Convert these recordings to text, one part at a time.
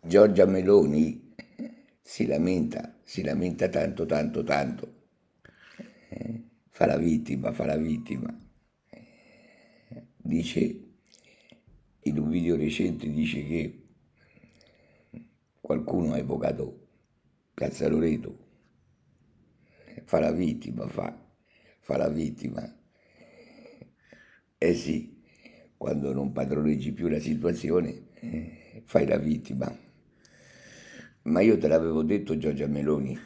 Giorgia Meloni si lamenta, si lamenta tanto, tanto, tanto. Eh, fa la vittima, fa la vittima. Dice, in un video recente dice che qualcuno ha evocato Piazza Loreto. Fa la vittima, fa, fa la vittima. Eh sì, quando non padroneggi più la situazione eh, fai la vittima. Ma io te l'avevo detto Giorgia Meloni,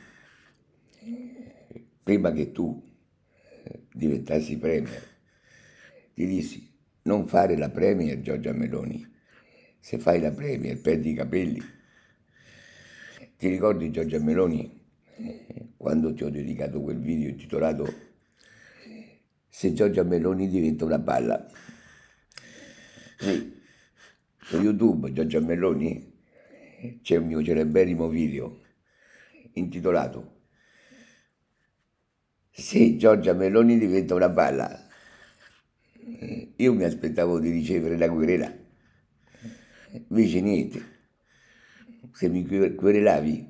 prima che tu eh, diventassi premier, ti dissi non fare la premier Giorgia Meloni, se fai la premier perdi i capelli. Ti ricordi Giorgia Meloni quando ti ho dedicato quel video intitolato Se Giorgia Meloni diventa una palla? Sì su YouTube, Giorgia Melloni, c'è un mio celeberrimo video intitolato Se Giorgia Melloni diventa una palla, Io mi aspettavo di ricevere la querela, invece niente. Se mi querelavi,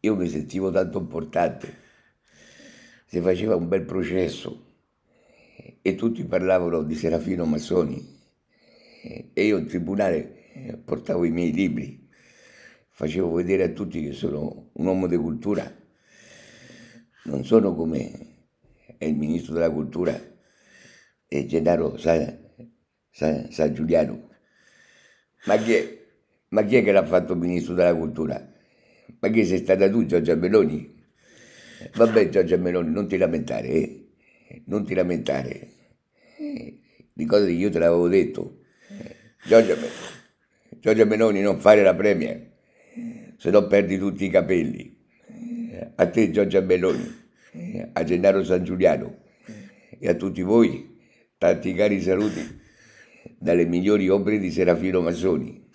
io mi sentivo tanto importante. se faceva un bel processo e tutti parlavano di Serafino Massoni e io in tribunale eh, portavo i miei libri, facevo vedere a tutti che sono un uomo di cultura, non sono come il ministro della cultura e Gennaro San, San, San Giuliano. Ma chi, è, ma chi è che l'ha fatto ministro della cultura? Ma che sei stata tu, Giorgia Meloni? Vabbè, Giorgia Meloni, non ti lamentare, eh? non ti lamentare. Eh, di cose che io te l'avevo detto. Giorgia, Giorgio Meloni non fare la premia, se no perdi tutti i capelli. A te Giorgia Meloni, a Gennaro San Giuliano e a tutti voi tanti cari saluti dalle migliori opere di Serafino Massoni.